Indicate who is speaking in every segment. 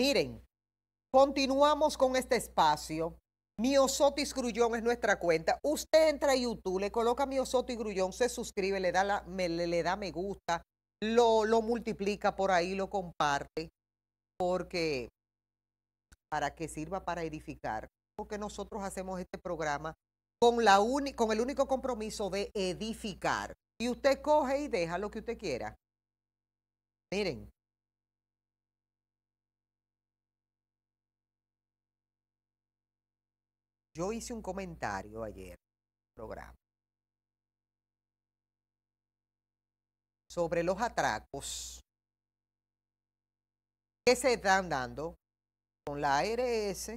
Speaker 1: Miren, continuamos con este espacio. Miosotis Grullón es nuestra cuenta. Usted entra a YouTube, le coloca Miosotis Grullón, se suscribe, le da, me, le da me gusta, lo, multiplica por ahí, lo comparte, porque para que sirva para edificar. Porque nosotros hacemos este programa con, la con el único compromiso de edificar. Y usted coge y deja lo que usted quiera. Miren, Yo hice un comentario ayer en el programa sobre los atracos que se están dando con la ARS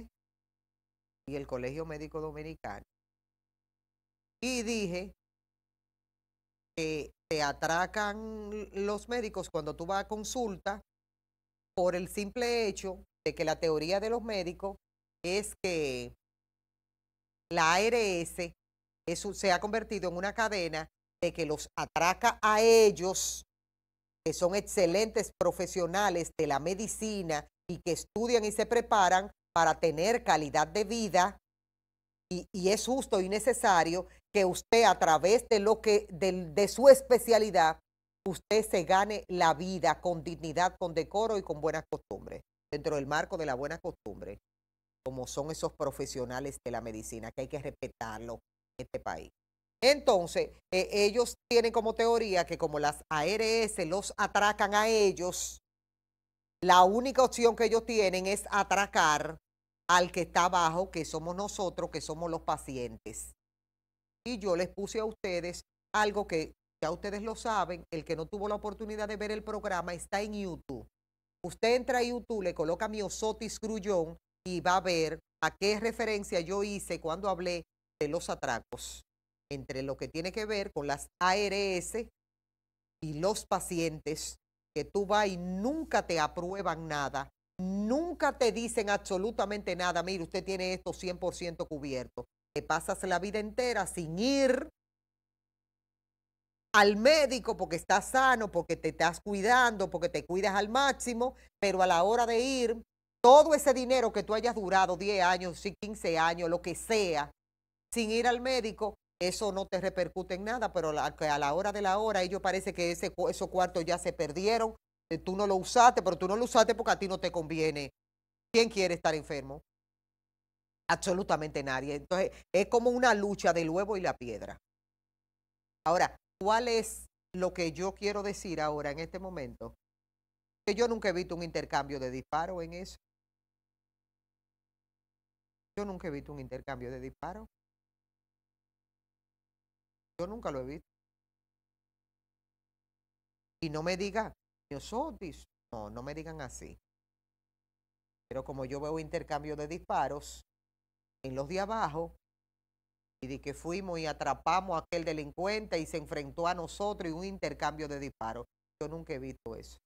Speaker 1: y el Colegio Médico Dominicano. Y dije que te atracan los médicos cuando tú vas a consulta por el simple hecho de que la teoría de los médicos es que la ARS se ha convertido en una cadena de que los atraca a ellos, que son excelentes profesionales de la medicina y que estudian y se preparan para tener calidad de vida. Y, es justo y necesario que usted a través de lo que de, de su especialidad usted se gane la vida con dignidad, con decoro y con buenas costumbres, dentro del marco de la buena costumbre como son esos profesionales de la medicina, que hay que respetarlo en este país. Entonces, eh, ellos tienen como teoría que como las ARS los atracan a ellos, la única opción que ellos tienen es atracar al que está abajo, que somos nosotros, que somos los pacientes. Y yo les puse a ustedes algo que ya ustedes lo saben, el que no tuvo la oportunidad de ver el programa está en YouTube. Usted entra a YouTube, le coloca mi osotis grullón y va a ver a qué referencia yo hice cuando hablé de los atracos, entre lo que tiene que ver con las ARS y los pacientes, que tú vas y nunca te aprueban nada, nunca te dicen absolutamente nada, mire, usted tiene esto 100% cubierto. Te pasas la vida entera sin ir al médico porque estás sano, porque te estás cuidando, porque te cuidas al máximo, pero a la hora de ir todo ese dinero que tú hayas durado, 10 años, 15 años, lo que sea, sin ir al médico, eso no te repercute en nada, pero a la hora de la hora ellos parece que ese, esos cuartos ya se perdieron, eh, tú no lo usaste, pero tú no lo usaste porque a ti no te conviene. ¿Quién quiere estar enfermo? Absolutamente nadie. Entonces, es como una lucha del huevo y la piedra. Ahora, ¿cuál es lo que yo quiero decir ahora en este momento? Que yo nunca he visto un intercambio de disparo en eso. Yo nunca he visto un intercambio de disparos. Yo nunca lo he visto. Y no me diga, nosotros, no, no me digan así. Pero como yo veo intercambio de disparos en los de abajo, y de que fuimos y atrapamos a aquel delincuente y se enfrentó a nosotros y un intercambio de disparos. Yo nunca he visto eso.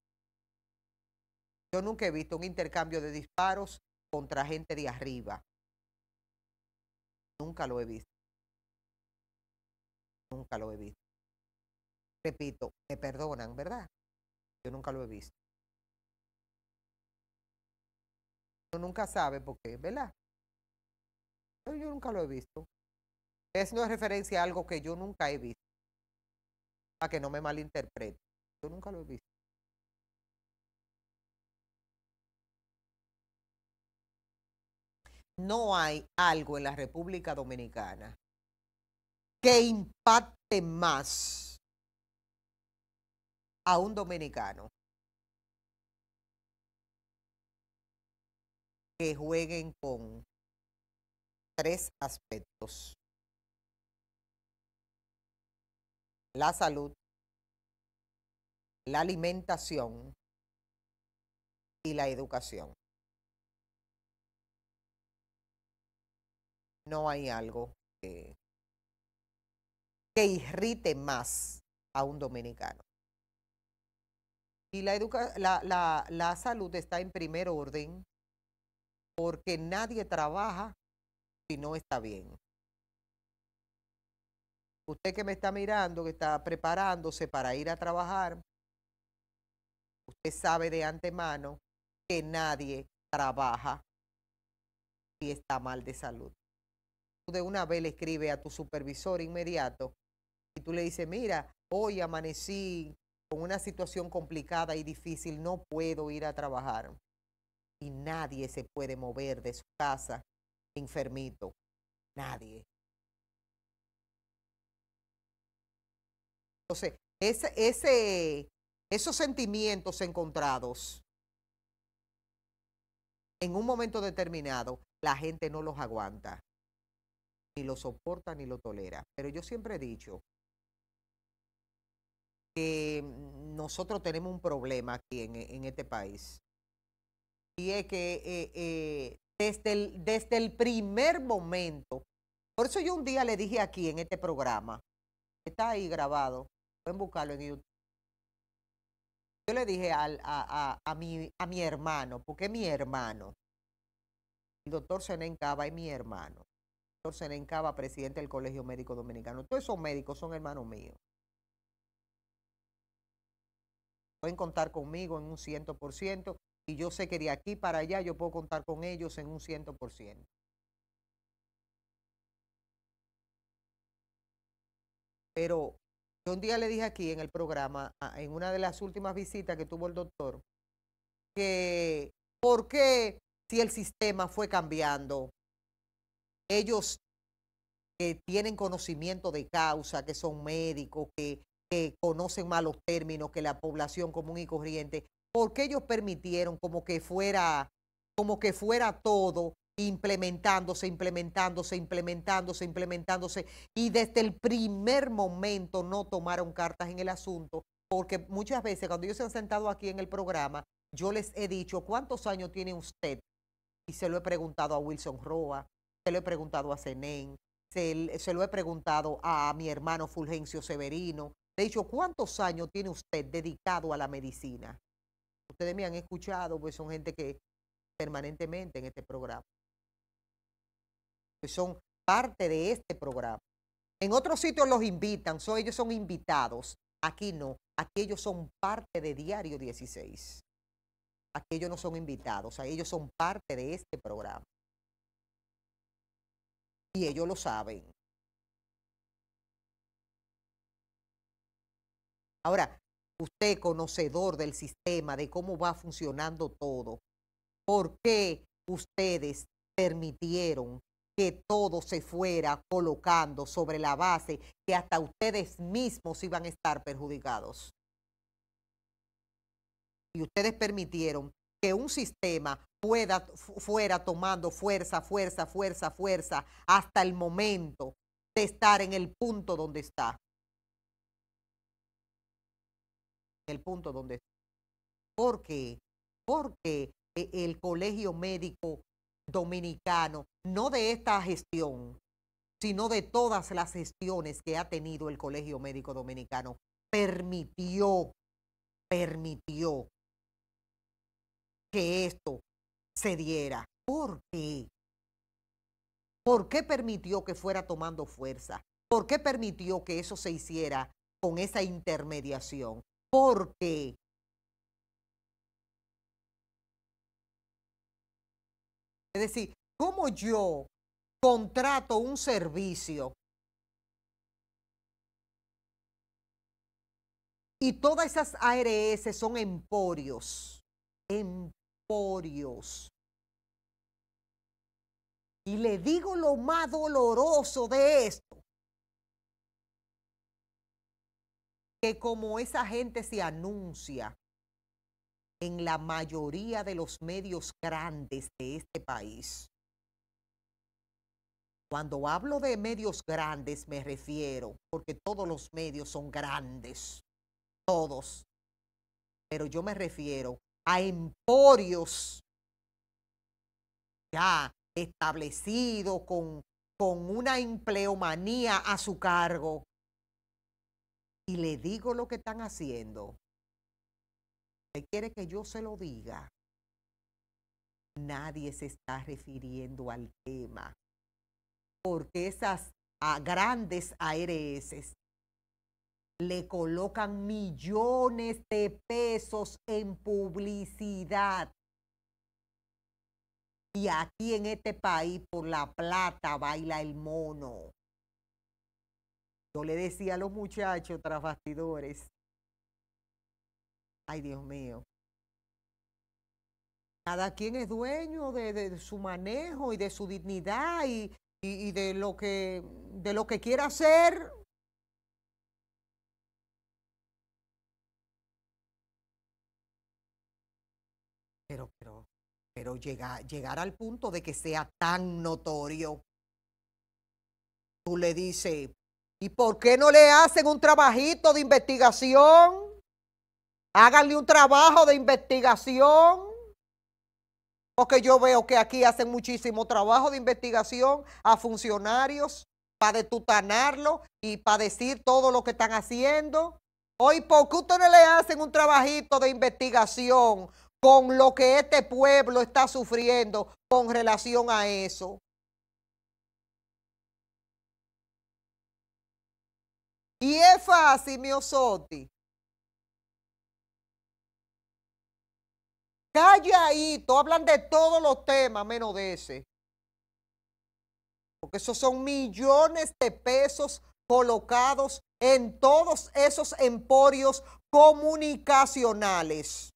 Speaker 1: Yo nunca he visto un intercambio de disparos contra gente de arriba. Nunca lo he visto. Nunca lo he visto. Repito, me perdonan, ¿verdad? Yo nunca lo he visto. Uno nunca sabe por qué, ¿verdad? Yo nunca lo he visto. Es no es referencia a algo que yo nunca he visto. Para que no me malinterprete. Yo nunca lo he visto. no hay algo en la República Dominicana que impacte más a un dominicano que jueguen con tres aspectos. La salud, la alimentación y la educación. no hay algo que, irrite más a un dominicano. Y la, la salud está en primer orden porque nadie trabaja si no está bien. Usted que me está mirando, que está preparándose para ir a trabajar, usted sabe de antemano que nadie trabaja si está mal de salud de una vez le escribes a tu supervisor inmediato y tú le dices, mira, hoy amanecí con una situación complicada y difícil, no puedo ir a trabajar. Y nadie se puede mover de su casa enfermito. Nadie. Entonces, ese, ese, esos sentimientos encontrados, en un momento determinado, la gente no los aguanta ni lo soporta ni lo tolera. Pero yo siempre he dicho que mm, nosotros tenemos un problema aquí en, este país. Y es que eh, eh, desde, el, desde el primer momento, por eso yo un día le dije aquí en este programa, está ahí grabado, pueden buscarlo en YouTube. Yo le dije a, a, mi, a mi hermano, porque mi hermano, el doctor Senén Cava es mi hermano doctor Serencaba, presidente del Colegio Médico Dominicano. Todos esos médicos son hermanos míos. Pueden contar conmigo en un ciento por ciento y yo sé que de aquí para allá yo puedo contar con ellos en un ciento por ciento. Pero yo un día le dije aquí en el programa, en una de las últimas visitas que tuvo el doctor, que ¿por qué si el sistema fue cambiando? ellos que eh, tienen conocimiento de causa, que son médicos, que, que conocen malos términos que la población común y corriente, ¿por qué ellos permitieron como que fuera, como que fuera todo implementándose, implementándose, implementándose, implementándose, y desde el primer momento no tomaron cartas en el asunto, porque muchas veces cuando ellos se han sentado aquí en el programa, yo les he dicho, ¿cuántos años tiene usted? Y se lo he preguntado a Wilson Roa, se lo he preguntado a Cenen, se, lo he preguntado a mi hermano Fulgencio Severino. Le he dicho, ¿cuántos años tiene usted dedicado a la medicina? Ustedes me han escuchado, pues son gente que permanentemente en este programa. Pues son parte de este programa. En otros sitios los invitan, ellos son invitados. Aquí no, aquí ellos son parte de Diario 16. Aquí ellos no son invitados, ellos son parte de este programa. Y ellos lo saben. Ahora, usted conocedor del sistema, de cómo va funcionando todo, ¿por qué ustedes permitieron que todo se fuera colocando sobre la base que hasta ustedes mismos iban a estar perjudicados? Y ustedes permitieron que un sistema pueda, fuera tomando fuerza, fuerza, fuerza, fuerza, hasta el momento de estar en el punto donde está. El punto donde está. ¿Por qué? Porque e-, el Colegio Médico Dominicano, no de esta gestión, sino de todas las gestiones que ha tenido el Colegio Médico Dominicano, permitió, permitió que esto se diera. ¿Por qué? ¿Por qué permitió que fuera tomando fuerza? ¿Por qué permitió que eso se hiciera con esa intermediación? ¿Por qué? Es decir, ¿cómo yo contrato un servicio y todas esas ARS son emporios? Emporios y le digo lo más doloroso de esto, que como esa gente se anuncia en la mayoría de los medios grandes de este país, cuando hablo de medios grandes me refiero, porque todos los medios son grandes, todos. Pero yo me refiero a emporios ya establecido con, con una empleomanía a su cargo. Y le digo lo que están haciendo. Usted quiere que yo se lo diga. Nadie se está refiriendo al tema. Porque esas ah, grandes ARS le colocan millones de pesos en publicidad. Y aquí en este país por la plata baila el mono. Yo le decía a los muchachos tras bastidores, ay Dios mío, cada quien es dueño de, su manejo y de su dignidad y, de, lo que, de lo que quiera hacer Pero, pero, pero llegar, llegar al punto de que sea tan notorio. Tú le dices, ¿y por qué no le hacen un trabajito de investigación? Háganle un trabajo de investigación. Porque yo veo que aquí hacen muchísimo trabajo de investigación a funcionarios para detutanarlo y para decir todo lo que están haciendo. Hoy, ¿por qué ustedes le hacen un trabajito de investigación? con lo que este pueblo está sufriendo con relación a eso. Y es fácil, Miosotti. Calladito, hablan de todos los temas menos de ese. Porque esos son millones de pesos colocados en todos esos emporios comunicacionales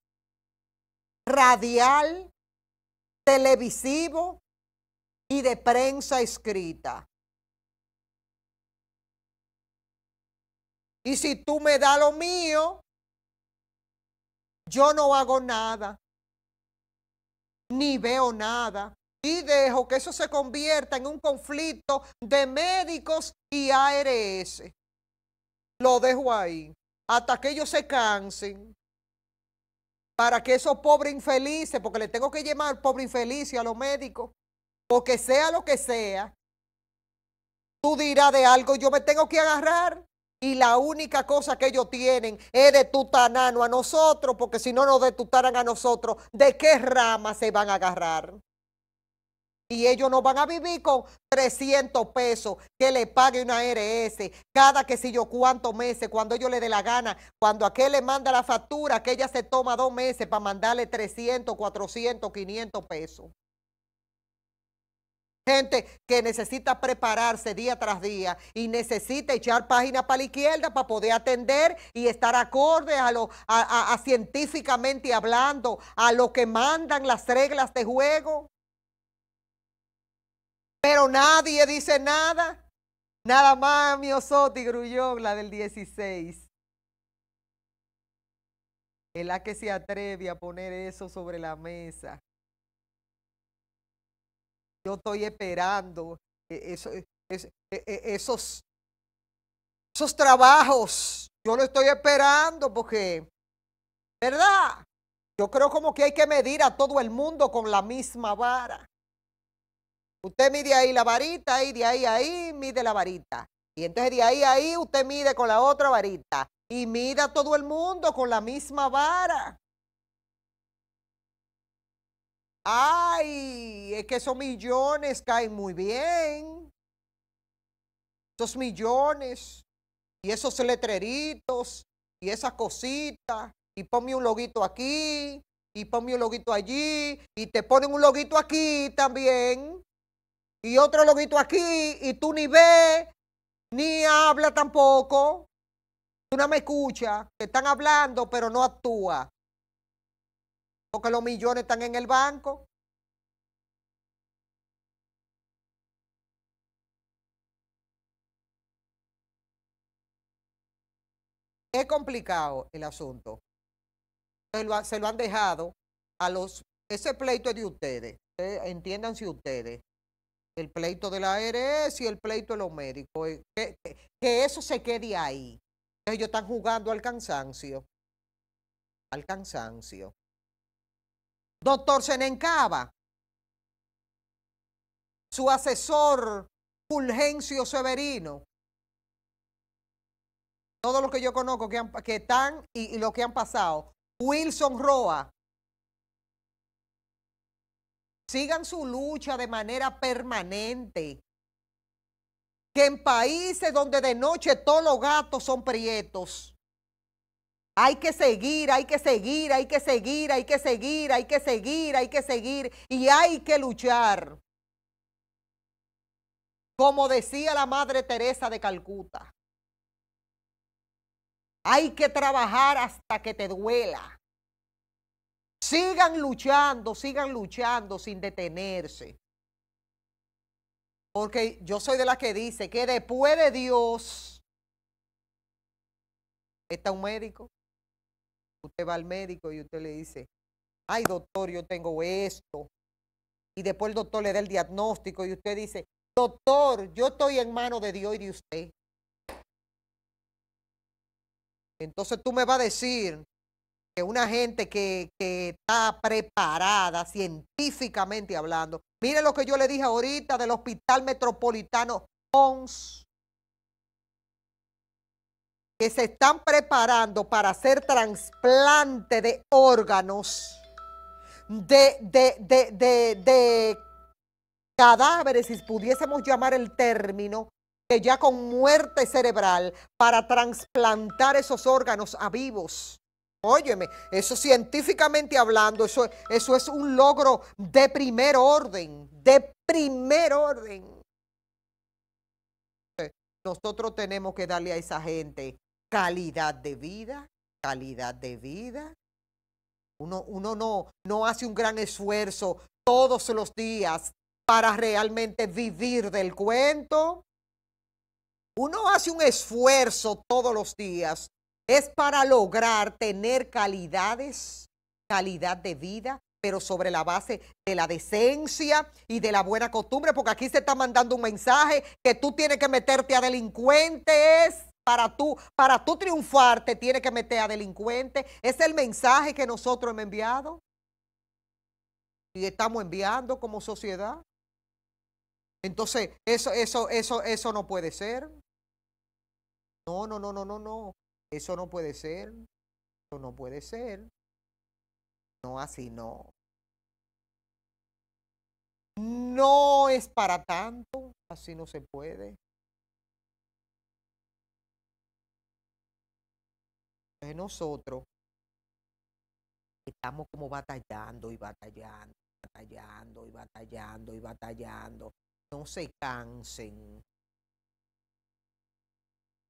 Speaker 1: radial, televisivo y de prensa escrita. Y si tú me das lo mío, yo no hago nada, ni veo nada. Y dejo que eso se convierta en un conflicto de médicos y ARS. Lo dejo ahí, hasta que ellos se cansen para que esos pobres infelices, porque le tengo que llamar pobre infeliz a los médicos, porque sea lo que sea, tú dirás de algo, yo me tengo que agarrar. Y la única cosa que ellos tienen es de tutanano a nosotros, porque si no nos detutaran a nosotros, ¿de qué rama se van a agarrar? y ellos no van a vivir con 300 pesos que le pague una RS cada que si yo cuántos meses, cuando ellos le dé la gana, cuando a aquel le manda la factura, que ella se toma dos meses para mandarle 300, 400, 500 pesos. Gente que necesita prepararse día tras día y necesita echar páginas para la izquierda para poder atender y estar acorde a lo a científicamente hablando, a lo que mandan las reglas de juego. Pero nadie dice nada. Nada más mi Osotti la del 16. Es la que se atreve a poner eso sobre la mesa. Yo estoy esperando e-, e-, e-, esos, esos trabajos. Yo lo estoy esperando porque, ¿verdad? Yo creo como que hay que medir a todo el mundo con la misma vara. Usted mide ahí la varita y de ahí a ahí mide la varita. Y entonces de ahí a ahí usted mide con la otra varita. Y mida todo el mundo con la misma vara. Ay, es que esos millones caen muy bien. Esos millones y esos letreritos y esas cositas. Y ponme un loguito aquí y ponme un loguito allí. Y te ponen un loguito aquí también y otro loguito aquí y tú ni ves, ni habla tampoco. Tú no me escuchas, Que están hablando pero no actúa. Porque los millones están en el banco. Es complicado el asunto. Se lo, han dejado a los... Ese pleito es de ustedes. Eh, entiéndanse ustedes el pleito de la ARS y el pleito de los médicos. Eh, que, que, eso se quede ahí. Ellos están jugando al cansancio. Al cansancio. Doctor Senencaba, su asesor Fulgencio Severino, todos los que yo conozco que, han, que están y, lo que han pasado, Wilson Roa, sigan su lucha de manera permanente. Que en países donde de noche todos los gatos son prietos, hay que seguir, hay que seguir, hay que seguir, hay que seguir, hay que seguir, hay que seguir y hay que luchar. Como decía la Madre Teresa de Calcuta, hay que trabajar hasta que te duela. Sigan luchando, sigan luchando sin detenerse. Porque yo soy de las que dice que después de Dios está un médico. Usted va al médico y usted le dice, ay doctor, yo tengo esto. Y después el doctor le da el diagnóstico y usted dice, doctor, yo estoy en manos de Dios y de usted. Entonces tú me vas a decir una gente que, que, está preparada científicamente hablando. mire lo que yo le dije ahorita del Hospital Metropolitano Pons, que se están preparando para hacer trasplante de órganos, de, de, de, de cadáveres, si pudiésemos llamar el término, que ya con muerte cerebral, para trasplantar esos órganos a vivos Óyeme, eso científicamente hablando, eso, eso es un logro de primer orden, de primer orden. Nosotros tenemos que darle a esa gente calidad de vida, calidad de vida. Uno, no, no hace un gran esfuerzo todos los días para realmente vivir del cuento. Uno hace un esfuerzo todos los días es para lograr tener calidades, calidad de vida, pero sobre la base de la decencia y de la buena costumbre, porque aquí se está mandando un mensaje que tú tienes que meterte a delincuentes. Para tú, para tú triunfar, te tienes que meter a delincuentes. Es el mensaje que nosotros hemos enviado. Y estamos enviando como sociedad. Entonces, eso, eso, eso, eso no puede ser. No, no, no, no, no, no. Eso no puede ser. Eso no puede ser. No, así no. No es para tanto. Así no se puede. nosotros estamos como batallando y batallando, batallando y batallando y batallando. No se cansen.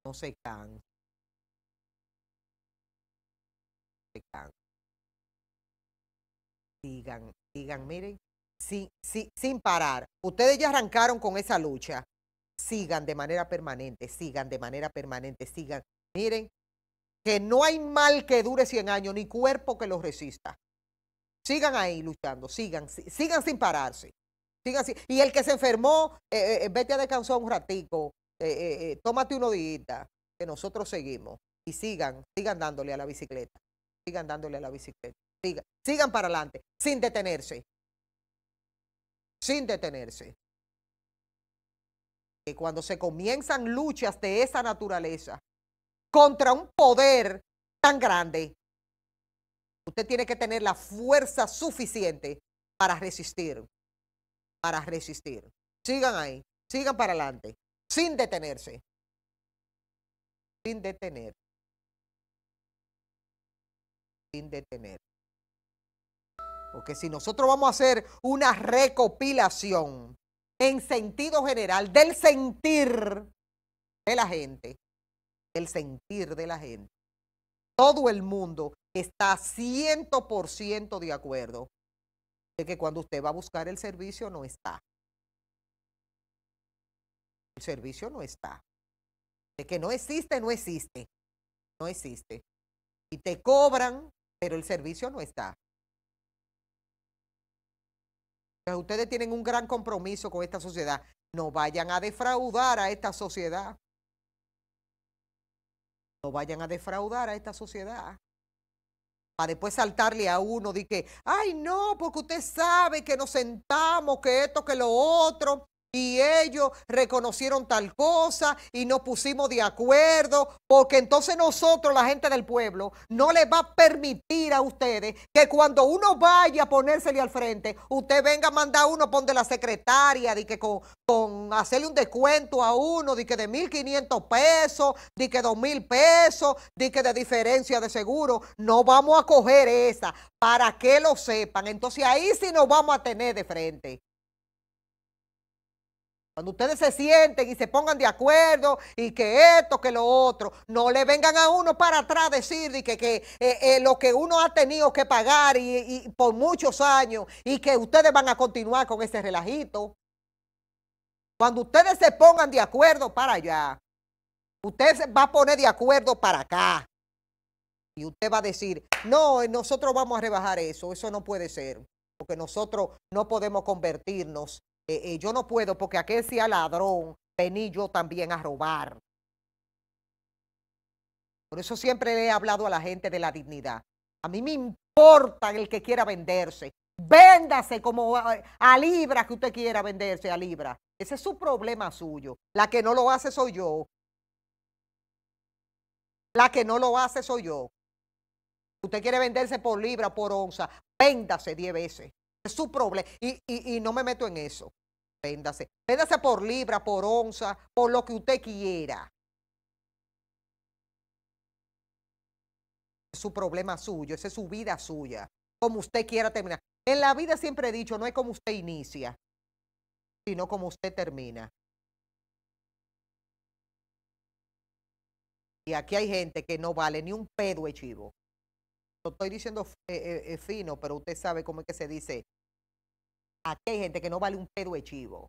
Speaker 1: No se cansen. sigan sigan miren, sin, sin, sin parar. Ustedes ya arrancaron con esa lucha. Sigan de manera permanente, sigan de manera permanente, sigan. Miren, que no hay mal que dure 100 años, ni cuerpo que los resista. Sigan ahí luchando, sigan, sigan sin pararse. Sigan y el que se enfermó, eh, eh, vete a descansar un ratico, eh, tómate un días, que nosotros seguimos. Y sigan, sigan dándole a la bicicleta sigan dándole a la bicicleta. Sigan, sigan para adelante, sin detenerse. Sin detenerse. Que cuando se comienzan luchas de esa naturaleza contra un poder tan grande, usted tiene que tener la fuerza suficiente para resistir. Para resistir. Sigan ahí, sigan para adelante, sin detenerse. Sin detenerse sin detener. Porque si nosotros vamos a hacer una recopilación en sentido general del sentir de la gente, del sentir de la gente, todo el mundo está 100% de acuerdo de que cuando usted va a buscar el servicio no está. El servicio no está. De que no existe, no existe. No existe. Y te cobran pero el servicio no está. Pues ustedes tienen un gran compromiso con esta sociedad. No vayan a defraudar a esta sociedad. No vayan a defraudar a esta sociedad. Para después saltarle a uno de que, ay no, porque usted sabe que nos sentamos, que esto, que lo otro y ellos reconocieron tal cosa y nos pusimos de acuerdo, porque entonces nosotros, la gente del pueblo, no les va a permitir a ustedes que cuando uno vaya a ponérsele al frente, usted venga a mandar a uno pon de la secretaria, de que con, con hacerle un descuento a uno, de que de 1.500 pesos, de que 2.000 pesos, de que de diferencia de seguro, no vamos a coger esa, para que lo sepan. Entonces ahí sí nos vamos a tener de frente. Cuando ustedes se sienten y se pongan de acuerdo y que esto, que lo otro, no le vengan a uno para atrás decir que, eh, eh, lo que uno ha tenido que pagar y, por muchos años y que ustedes van a continuar con ese relajito. Cuando ustedes se pongan de acuerdo para allá, usted va a poner de acuerdo para acá. Y usted va a decir, no, nosotros vamos a rebajar eso, eso no puede ser, porque nosotros no podemos convertirnos eh, eh, yo no puedo porque aquel sea ladrón, vení yo también a robar. Por eso siempre le he hablado a la gente de la dignidad. A mí me importa el que quiera venderse. Véndase como a, libra que usted quiera venderse a libra. Ese es su problema suyo. La que no lo hace soy yo. La que no lo hace soy yo. Usted quiere venderse por libra, por onza. Véndase 10 veces. Es su problema. y no me meto en eso. Péndase, péndase por libra, por onza, por lo que usted quiera. Es su problema suyo, esa es su vida suya. Como usted quiera terminar. En la vida siempre he dicho, no es como usted inicia, sino como usted termina. Y aquí hay gente que no vale ni un pedo chivo. Lo estoy diciendo eh, eh, eh, fino, pero usted sabe cómo es que se dice aquí hay gente que no vale un pedo de chivo.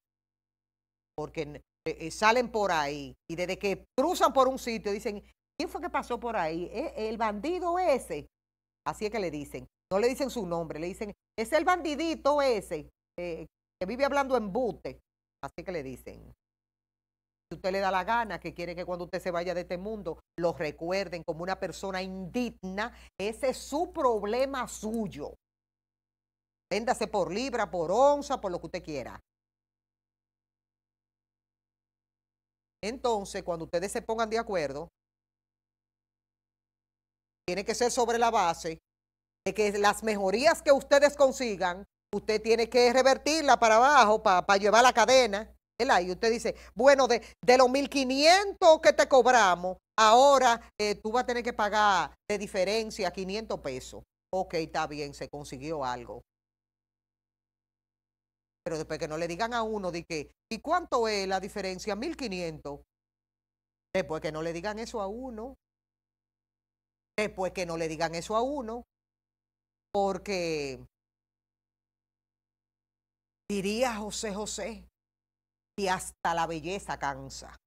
Speaker 1: Porque eh, eh, salen por ahí y desde que cruzan por un sitio dicen, ¿quién fue que pasó por ahí? E, el bandido ese. Así es que le dicen. No le dicen su nombre, le dicen, es el bandidito ese eh, que vive hablando en bute. Así que le dicen. Si usted le da la gana, que quiere que cuando usted se vaya de este mundo, lo recuerden como una persona indigna, ese es su problema suyo. Véndase por libra, por onza, por lo que usted quiera. Entonces, cuando ustedes se pongan de acuerdo, tiene que ser sobre la base de que las mejorías que ustedes consigan, usted tiene que revertirla para abajo, para, llevar la cadena. Y usted dice, bueno, de, los 1.500 que te cobramos, ahora eh, tú vas a tener que pagar de diferencia 500 pesos. Ok, está bien, se consiguió algo. Pero después que no le digan a uno de que, ¿y cuánto es la diferencia? 1500. Después que no le digan eso a uno. Después que no le digan eso a uno. Porque diría José José, y hasta la belleza cansa.